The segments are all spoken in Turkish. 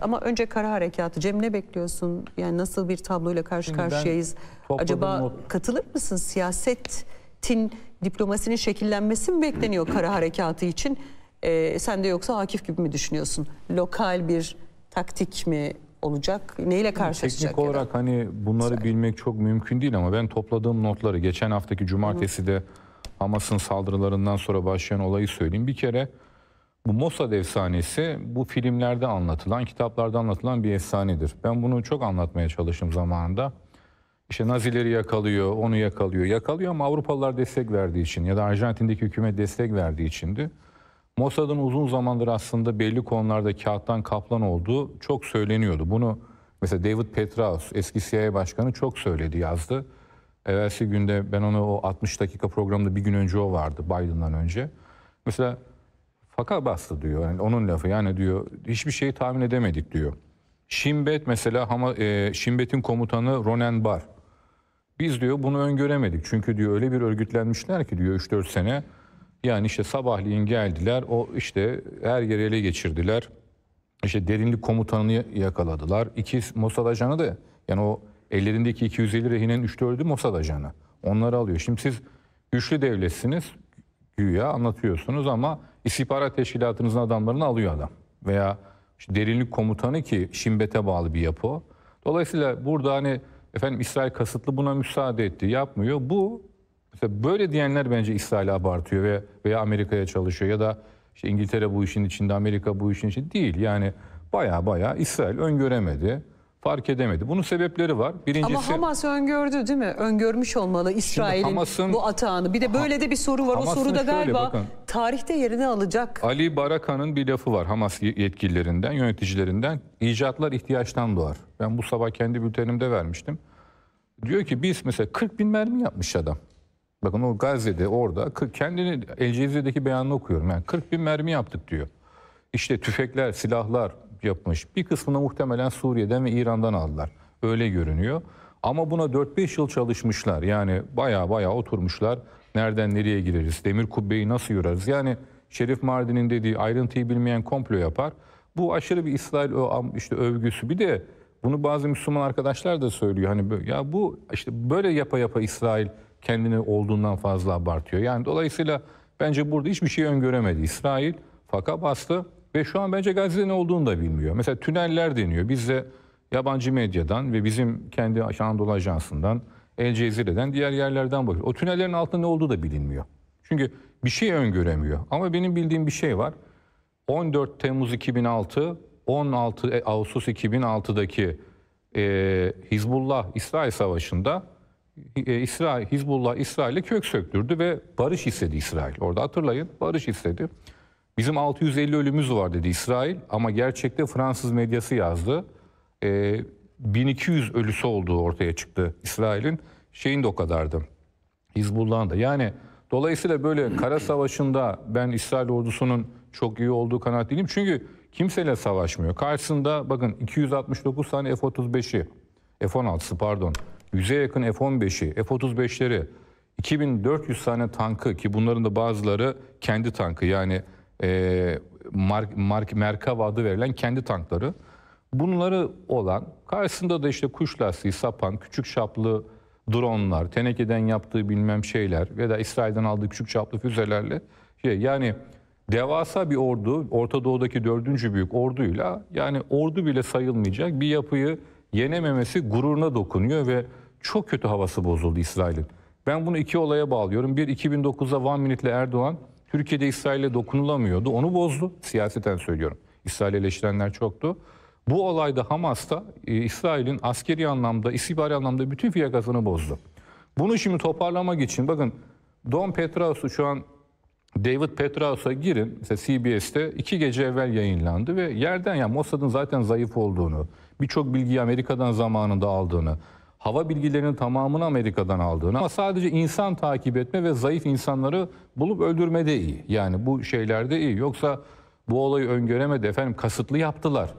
Ama önce kara harekatı. Cem ne bekliyorsun? Yani nasıl bir tabloyla karşı Şimdi karşıyayız? Acaba not. katılır mısın siyasetin diplomasinin şekillenmesi mi bekleniyor kara harekatı için? Ee, sen de yoksa Akif gibi mi düşünüyorsun? Lokal bir taktik mi olacak? Neyle karşılaşacak? Teknik olarak hani bunları Söyle. bilmek çok mümkün değil ama ben topladığım notları geçen haftaki cumartesi de Hamas'ın saldırılarından sonra başlayan olayı söyleyeyim. Bir kere bu Mossad efsanesi bu filmlerde anlatılan, kitaplarda anlatılan bir efsanedir. Ben bunu çok anlatmaya çalıştım zamanında. İşte Nazileri yakalıyor, onu yakalıyor, yakalıyor ama Avrupalılar destek verdiği için ya da Arjantin'deki hükümet destek verdiği içindi. Mossad'ın uzun zamandır aslında belli konularda kağıttan kaplan olduğu çok söyleniyordu. Bunu mesela David Petraeus, eski CIA başkanı çok söyledi, yazdı. Evvelsi günde ben onu o 60 dakika programda bir gün önce o vardı, Biden'dan önce. Mesela Faka bastı diyor. Yani onun lafı yani diyor hiçbir şeyi tahmin edemedik diyor. Şimbet mesela ama e, Şimbet'in komutanı Ronen Bar. Biz diyor bunu öngöremedik. Çünkü diyor öyle bir örgütlenmişler ki diyor 3-4 sene yani işte sabahleyin geldiler o işte her yeri ele geçirdiler. İşte derinlik komutanını yakaladılar. İki Mossad ajanı da yani o ellerindeki 250 rehinin 3-4'ü Mossad ajanı. Onları alıyor. Şimdi siz güçlü devletsiniz güya anlatıyorsunuz ama istihbarat teşkilatınızın adamlarını alıyor adam. Veya işte derinlik komutanı ki Şimbet'e bağlı bir yapı. Dolayısıyla burada hani efendim İsrail kasıtlı buna müsaade etti yapmıyor. Bu mesela böyle diyenler bence İsrail'i abartıyor ve veya Amerika'ya çalışıyor ya da işte İngiltere bu işin içinde Amerika bu işin içinde değil. Yani baya baya İsrail öngöremedi fark edemedi. Bunun sebepleri var. Birincisi Ama Hamas öngördü değil mi? Öngörmüş olmalı İsrail'in bu atağını. Bir de böyle de bir soru var. Hamas'ın o soru da galiba bakın, tarihte yerini alacak. Ali Baraka'nın bir lafı var Hamas yetkililerinden, yöneticilerinden. İcatlar ihtiyaçtan doğar. Ben bu sabah kendi bültenimde vermiştim. Diyor ki biz mesela 40 bin mermi yapmış adam. Bakın o Gazze'de orada kendini El Cezire'deki beyanını okuyorum. Yani 40 bin mermi yaptık diyor. İşte tüfekler, silahlar, yapmış. Bir kısmını muhtemelen Suriye'den ve İran'dan aldılar. Öyle görünüyor. Ama buna 4-5 yıl çalışmışlar. Yani baya baya oturmuşlar. Nereden nereye gireriz? Demir kubbeyi nasıl yorarız? Yani Şerif Mardin'in dediği ayrıntıyı bilmeyen komplo yapar. Bu aşırı bir İsrail işte övgüsü. Bir de bunu bazı Müslüman arkadaşlar da söylüyor. Hani ya bu işte böyle yapa yapa İsrail kendini olduğundan fazla abartıyor. Yani dolayısıyla bence burada hiçbir şey öngöremedi İsrail. Faka bastı. Ve şu an bence Gazze'de ne olduğunu da bilmiyor. Mesela tüneller deniyor. Biz de yabancı medyadan ve bizim kendi Anadolu Ajansı'ndan, El Cezire'den, diğer yerlerden bakıyoruz. O tünellerin altında ne olduğu da bilinmiyor. Çünkü bir şey öngöremiyor. Ama benim bildiğim bir şey var. 14 Temmuz 2006, 16 e, Ağustos 2006'daki e, Hizbullah-İsrail Savaşı'nda e, İsrail, Hizbullah İsrail'e kök söktürdü ve barış istedi İsrail. Orada hatırlayın barış istedi. Bizim 650 ölümümüz var dedi İsrail ama gerçekte Fransız medyası yazdı. E, ee, 1200 ölüsü olduğu ortaya çıktı İsrail'in. Şeyin de o kadardı. Hizbullah'ın da. Yani dolayısıyla böyle kara savaşında ben İsrail ordusunun çok iyi olduğu kanaat değilim. Çünkü kimseyle savaşmıyor. Karşısında bakın 269 tane F-35'i, F-16'sı pardon, 100'e yakın F-15'i, F-35'leri, 2400 tane tankı ki bunların da bazıları kendi tankı yani e, ee, Mark, Mark Merkava adı verilen kendi tankları. Bunları olan karşısında da işte kuş lastiği sapan küçük çaplı dronlar, tenekeden yaptığı bilmem şeyler ve da İsrail'den aldığı küçük çaplı füzelerle şey yani devasa bir ordu, Orta Doğu'daki dördüncü büyük orduyla yani ordu bile sayılmayacak bir yapıyı yenememesi gururuna dokunuyor ve çok kötü havası bozuldu İsrail'in. Ben bunu iki olaya bağlıyorum. Bir 2009'da Van Minute'le Erdoğan Türkiye'de İsrail'e dokunulamıyordu. Onu bozdu. Siyaseten söylüyorum. İsrail eleştirenler çoktu. Bu olayda Hamas'ta e, İsrail'in askeri anlamda, istihbari anlamda bütün fiyakasını bozdu. Bunu şimdi toparlamak için bakın Don Petraeus'u şu an David Petraeus'a girin. Mesela CBS'te iki gece evvel yayınlandı ve yerden ya yani Mossad'ın zaten zayıf olduğunu, birçok bilgiyi Amerika'dan zamanında aldığını, hava bilgilerinin tamamını Amerika'dan aldığını ama sadece insan takip etme ve zayıf insanları bulup öldürme de iyi. Yani bu şeylerde iyi. Yoksa bu olayı öngöremedi. Efendim kasıtlı yaptılar.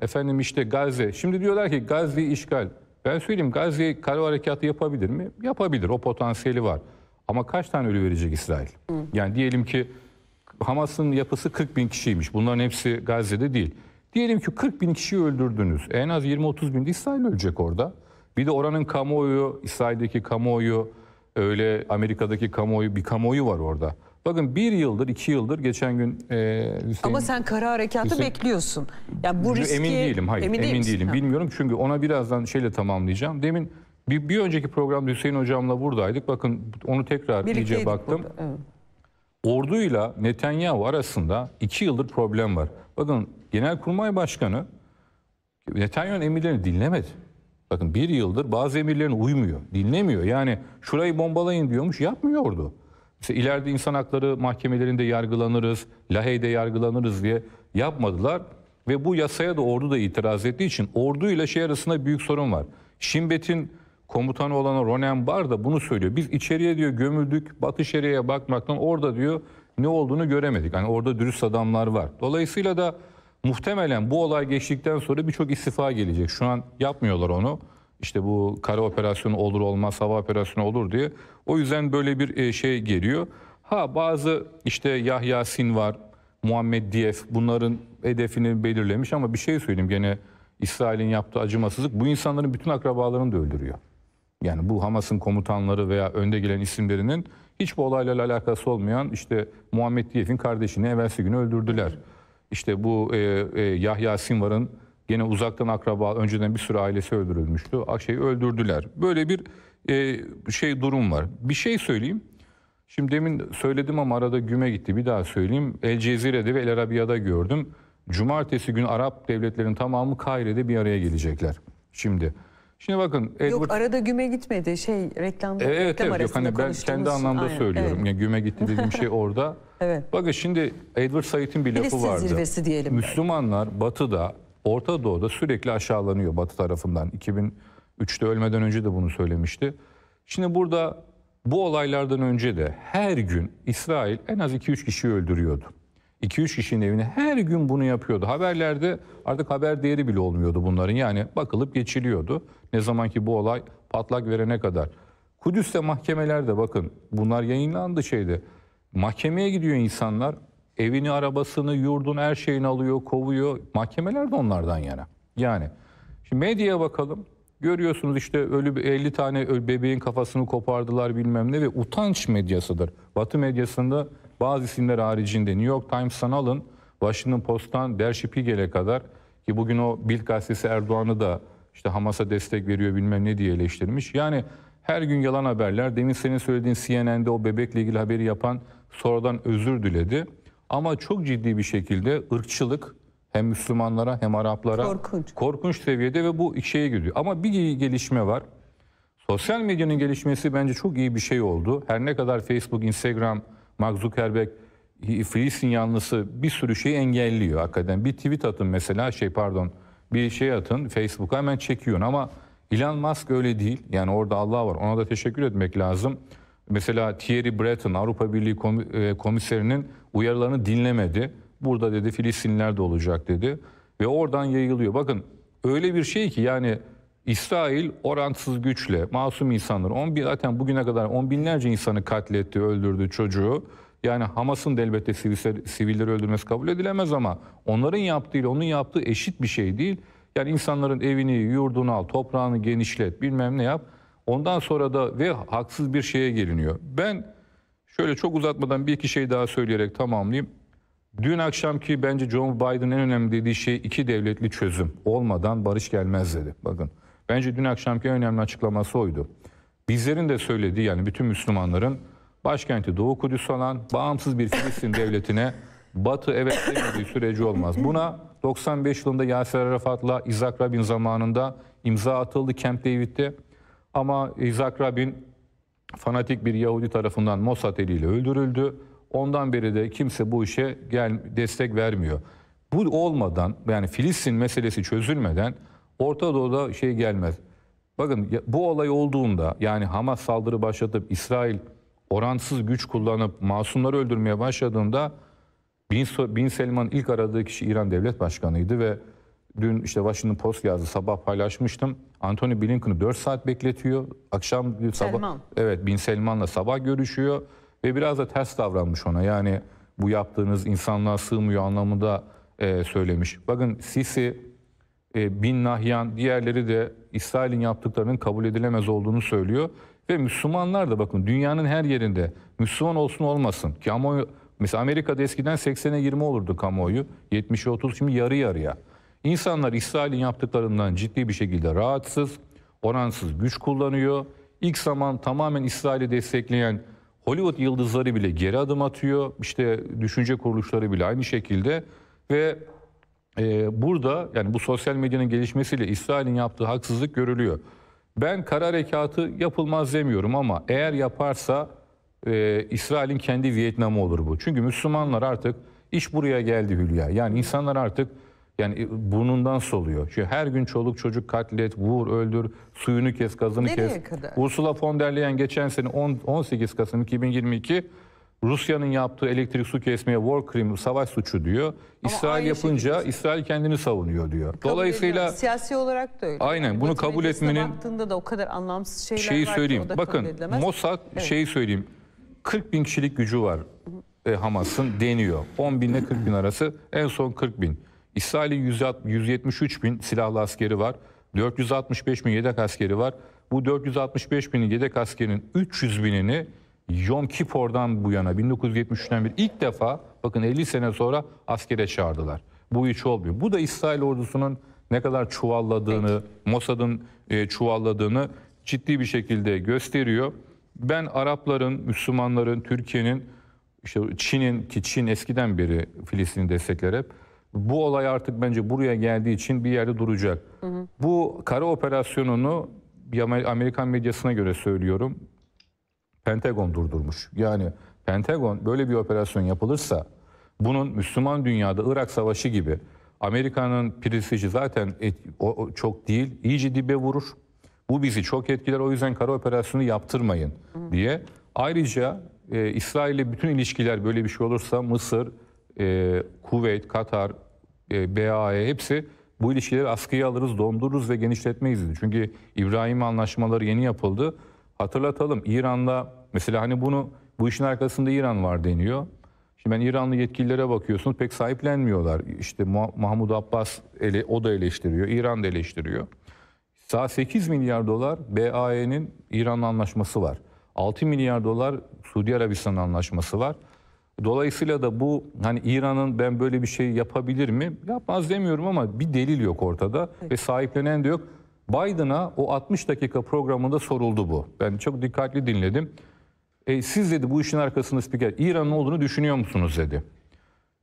Efendim işte Gazze. Şimdi diyorlar ki Gazze işgal. Ben söyleyeyim Gazze kara harekatı yapabilir mi? Yapabilir. O potansiyeli var. Ama kaç tane ölü verecek İsrail? Hı. Yani diyelim ki Hamas'ın yapısı 40 bin kişiymiş. Bunların hepsi Gazze'de değil. Diyelim ki 40 bin kişiyi öldürdünüz. En az 20-30 bin de İsrail ölecek orada. Bir de oranın kamuoyu, İsrail'deki kamuoyu, öyle Amerika'daki kamuoyu, bir kamuoyu var orada. Bakın bir yıldır, iki yıldır geçen gün e, Hüseyin... Ama sen kara harekatı Hüseyin, bekliyorsun. Yani bu riski... Emin değilim, hayır. Emin, emin değilim. Ha. Bilmiyorum çünkü ona birazdan şeyle tamamlayacağım. Demin bir, bir önceki programda Hüseyin Hocam'la buradaydık. Bakın onu tekrar Birlikteydik iyice baktım. Orduyla Netanyahu arasında iki yıldır problem var. Bakın Genelkurmay Başkanı Netanyahu'nun emirlerini dinlemedi. Bakın bir yıldır bazı emirlerine uymuyor, dinlemiyor. Yani şurayı bombalayın diyormuş, yapmıyordu. İşte ileride insan hakları mahkemelerinde yargılanırız, Lahey'de yargılanırız diye yapmadılar. Ve bu yasaya da ordu da itiraz ettiği için ordu ile şey arasında büyük sorun var. Şimbet'in komutanı olan Ronen Bar da bunu söylüyor. Biz içeriye diyor gömüldük, Batı Şeria'ya bakmaktan orada diyor ne olduğunu göremedik. Yani orada dürüst adamlar var. Dolayısıyla da Muhtemelen bu olay geçtikten sonra birçok istifa gelecek. Şu an yapmıyorlar onu. İşte bu kara operasyonu olur olmaz, hava operasyonu olur diye. O yüzden böyle bir e, şey geliyor. Ha bazı işte Yahya Sin var, Muhammed Diyef bunların hedefini belirlemiş ama bir şey söyleyeyim gene İsrail'in yaptığı acımasızlık bu insanların bütün akrabalarını da öldürüyor. Yani bu Hamas'ın komutanları veya önde gelen isimlerinin hiç bu olayla alakası olmayan işte Muhammed Diyef'in kardeşini evvelsi günü öldürdüler. İşte bu e, e, Yahya Sinvar'ın gene uzaktan akraba önceden bir sürü ailesi öldürülmüştü. Şey öldürdüler. Böyle bir e, şey durum var. Bir şey söyleyeyim. Şimdi demin söyledim ama arada güme gitti. Bir daha söyleyeyim. El Cezire'de ve El Arabiya'da gördüm. Cumartesi gün Arap devletlerin tamamı Kaire'de bir araya gelecekler. Şimdi Şimdi bakın. Edward... Yok arada güme gitmedi şey reklam evet, reklam evet, yok, hani Ben kendi anlamda Aynen, söylüyorum. Evet. Yani güme gitti dediğim şey orada. evet. Bakın şimdi Edward Said'in bir lafı vardı. zirvesi diyelim. Müslümanlar yani. batıda, Orta Doğu'da sürekli aşağılanıyor batı tarafından. 2003'te ölmeden önce de bunu söylemişti. Şimdi burada bu olaylardan önce de her gün İsrail en az 2-3 kişi öldürüyordu. 2-3 kişinin evine her gün bunu yapıyordu. Haberlerde artık haber değeri bile olmuyordu bunların. Yani bakılıp geçiliyordu. Ne zaman ki bu olay patlak verene kadar. Kudüs'te mahkemelerde bakın bunlar yayınlandı şeyde. Mahkemeye gidiyor insanlar. Evini, arabasını, yurdun her şeyini alıyor, kovuyor. Mahkemeler de onlardan yana. Yani şimdi medyaya bakalım. Görüyorsunuz işte ölü 50 tane ölü bebeğin kafasını kopardılar bilmem ne ve utanç medyasıdır. Batı medyasında bazı isimler haricinde New York Times'tan alın, Washington Post'tan Der Spiegel'e kadar ki bugün o Bild gazetesi Erdoğan'ı da işte Hamas'a destek veriyor bilmem ne diye eleştirmiş. Yani her gün yalan haberler. Demin senin söylediğin CNN'de o bebekle ilgili haberi yapan sonradan özür diledi. Ama çok ciddi bir şekilde ırkçılık hem Müslümanlara hem Araplara korkunç, korkunç seviyede ve bu şeye gidiyor. Ama bir gelişme var. Sosyal medyanın gelişmesi bence çok iyi bir şey oldu. Her ne kadar Facebook, Instagram Mark Zuckerberg Filistin yanlısı bir sürü şeyi engelliyor hakikaten. Bir tweet atın mesela şey pardon bir şey atın Facebook'a hemen çekiyorsun ama Elon Musk öyle değil. Yani orada Allah var ona da teşekkür etmek lazım. Mesela Thierry Breton Avrupa Birliği e, komiserinin uyarılarını dinlemedi. Burada dedi Filistinliler de olacak dedi. Ve oradan yayılıyor. Bakın öyle bir şey ki yani İsrail oransız güçle masum insanları 10 bin, zaten bugüne kadar on binlerce insanı katletti, öldürdü çocuğu. Yani Hamas'ın da elbette sivilleri öldürmesi kabul edilemez ama onların yaptığıyla onun yaptığı eşit bir şey değil. Yani insanların evini, yurdunu al, toprağını genişlet, bilmem ne yap. Ondan sonra da ve haksız bir şeye geliniyor. Ben şöyle çok uzatmadan bir iki şey daha söyleyerek tamamlayayım. Dün akşamki bence John Biden'ın en önemli dediği şey iki devletli çözüm olmadan barış gelmez dedi. Bakın Bence dün akşamki önemli açıklaması oydu. Bizlerin de söylediği yani bütün Müslümanların başkenti Doğu Kudüs olan bağımsız bir Filistin devletine Batı evet demediği süreci olmaz. Buna 95 yılında Yasir Arafat'la İzak Rabin zamanında imza atıldı Camp David'de. Ama İzak Rabin fanatik bir Yahudi tarafından Mossad eliyle öldürüldü. Ondan beri de kimse bu işe gel destek vermiyor. Bu olmadan yani Filistin meselesi çözülmeden Orta Doğu'da şey gelmez. Bakın bu olay olduğunda yani Hamas saldırı başlatıp İsrail oransız güç kullanıp masumları öldürmeye başladığında Bin, Bin Selman ilk aradığı kişi İran Devlet Başkanı'ydı ve dün işte Washington Post yazdı sabah paylaşmıştım. Anthony Blinken'ı 4 saat bekletiyor. Akşam bir sabah Selman. evet Bin Selman'la sabah görüşüyor ve biraz da ters davranmış ona. Yani bu yaptığınız insanlığa sığmıyor anlamında e, söylemiş. Bakın Sisi e, Bin Nahyan, diğerleri de İsrail'in yaptıklarının kabul edilemez olduğunu söylüyor. Ve Müslümanlar da bakın dünyanın her yerinde Müslüman olsun olmasın ki mesela Amerika'da eskiden 80'e 20 olurdu kamuoyu, 70'e 30 şimdi yarı yarıya. İnsanlar İsrail'in yaptıklarından ciddi bir şekilde rahatsız, oransız güç kullanıyor. İlk zaman tamamen İsrail'i destekleyen Hollywood yıldızları bile geri adım atıyor. İşte düşünce kuruluşları bile aynı şekilde ve e, burada yani bu sosyal medyanın gelişmesiyle İsrail'in yaptığı haksızlık görülüyor. Ben karar harekatı yapılmaz demiyorum ama eğer yaparsa e, İsrail'in kendi Vietnam'ı olur bu. Çünkü Müslümanlar artık iş buraya geldi Hülya. Yani insanlar artık yani burnundan soluyor. Çünkü her gün çoluk çocuk katlet, vur, öldür, suyunu kes, gazını Nereye kes. Kadar? Ursula von der Leyen geçen sene 10, 18 Kasım 2022 Rusya'nın yaptığı elektrik su kesmeye war crime, savaş suçu diyor. Ama İsrail yapınca şekilde. İsrail kendini savunuyor diyor. Kabul Dolayısıyla ediyorum. siyasi olarak da öyle. Aynen yani bunu kabul etmenin baktığında da o kadar anlamsız şeyler şeyi var söyleyeyim. Ki, Bakın Mossad evet. şeyi söyleyeyim. 40 bin kişilik gücü var e, Hamas'ın deniyor. 10 bin ile 40 bin arası en son 40 bin. İsrail'in 173 bin silahlı askeri var. 465 bin yedek askeri var. Bu 465 bin yedek askerin 300 binini Yom Kipor'dan bu yana 1973'ten bir ilk defa bakın 50 sene sonra askere çağırdılar. Bu hiç olmuyor. Bu da İsrail ordusunun ne kadar çuvalladığını, Mossad'ın e, çuvalladığını ciddi bir şekilde gösteriyor. Ben Arapların, Müslümanların, Türkiye'nin, işte Çin'in ki Çin eskiden beri Filistin'i destekler hep. Bu olay artık bence buraya geldiği için bir yerde duracak. Hı hı. Bu kara operasyonunu Amerikan medyasına göre söylüyorum. Pentagon durdurmuş. Yani Pentagon böyle bir operasyon yapılırsa bunun Müslüman dünyada Irak Savaşı gibi Amerika'nın prestiji zaten et, o, o, çok değil iyice dibe vurur. Bu bizi çok etkiler o yüzden kara operasyonu yaptırmayın Hı. diye. Ayrıca e, İsrail'le bütün ilişkiler böyle bir şey olursa Mısır, e, Kuveyt, Katar, e, BAE hepsi bu ilişkileri askıya alırız, dondururuz ve genişletmeyiz dedi. Çünkü İbrahim anlaşmaları yeni yapıldı. Hatırlatalım İran'da mesela hani bunu bu işin arkasında İran var deniyor. Şimdi ben İranlı yetkililere bakıyorsunuz pek sahiplenmiyorlar. İşte Mahmut Abbas ele, o da eleştiriyor, İran da eleştiriyor. Sağ 8 milyar dolar BAE'nin İran'la anlaşması var. 6 milyar dolar Suudi Arabistan anlaşması var. Dolayısıyla da bu hani İran'ın ben böyle bir şey yapabilir mi? Yapmaz demiyorum ama bir delil yok ortada evet. ve sahiplenen de yok. Biden'a o 60 dakika programında soruldu bu. Ben çok dikkatli dinledim. E, siz dedi bu işin arkasında spiker İran'ın olduğunu düşünüyor musunuz dedi.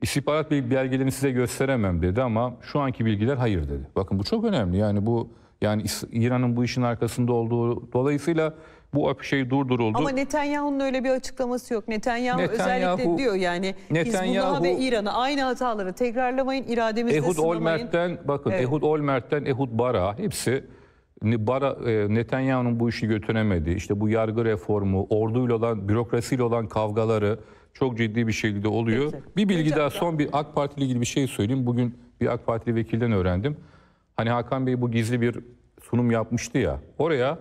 İstihbarat belgelerini size gösteremem dedi ama şu anki bilgiler hayır dedi. Bakın bu çok önemli. Yani bu yani İran'ın bu işin arkasında olduğu dolayısıyla bu şey durduruldu. Ama Netanyahu'nun öyle bir açıklaması yok. Netanyahu, Netanyahu özellikle diyor yani Netanyahu, Hizbullah ve İran'a aynı hataları tekrarlamayın, irademizle Ehud sınırmayın. Olmert'ten bakın evet. Ehud Olmert'ten Ehud Bara hepsi e, Netanyahu'nun bu işi götüremedi. İşte bu yargı reformu, orduyla olan, bürokrasiyle olan kavgaları çok ciddi bir şekilde oluyor. Peki. Bir bilgi Rica daha son bir AK Parti ile ilgili bir şey söyleyeyim. Bugün bir AK Partili vekilden öğrendim. Hani Hakan Bey bu gizli bir sunum yapmıştı ya. Oraya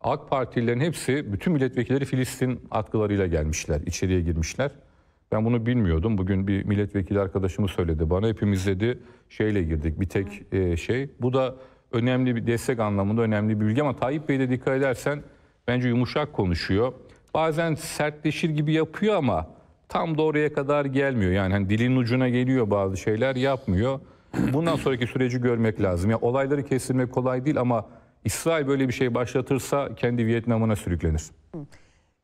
AK Partililerin hepsi, bütün milletvekilleri Filistin atkılarıyla gelmişler, içeriye girmişler. Ben bunu bilmiyordum. Bugün bir milletvekili arkadaşımı söyledi bana. Hepimiz dedi şeyle girdik bir tek e, şey. Bu da önemli bir destek anlamında önemli bir bilgi ama Tayyip Bey de dikkat edersen bence yumuşak konuşuyor. Bazen sertleşir gibi yapıyor ama tam doğruya kadar gelmiyor. Yani hani dilin ucuna geliyor bazı şeyler yapmıyor. Bundan sonraki süreci görmek lazım. Ya yani olayları kestirmek kolay değil ama İsrail böyle bir şey başlatırsa kendi Vietnam'ına sürüklenir.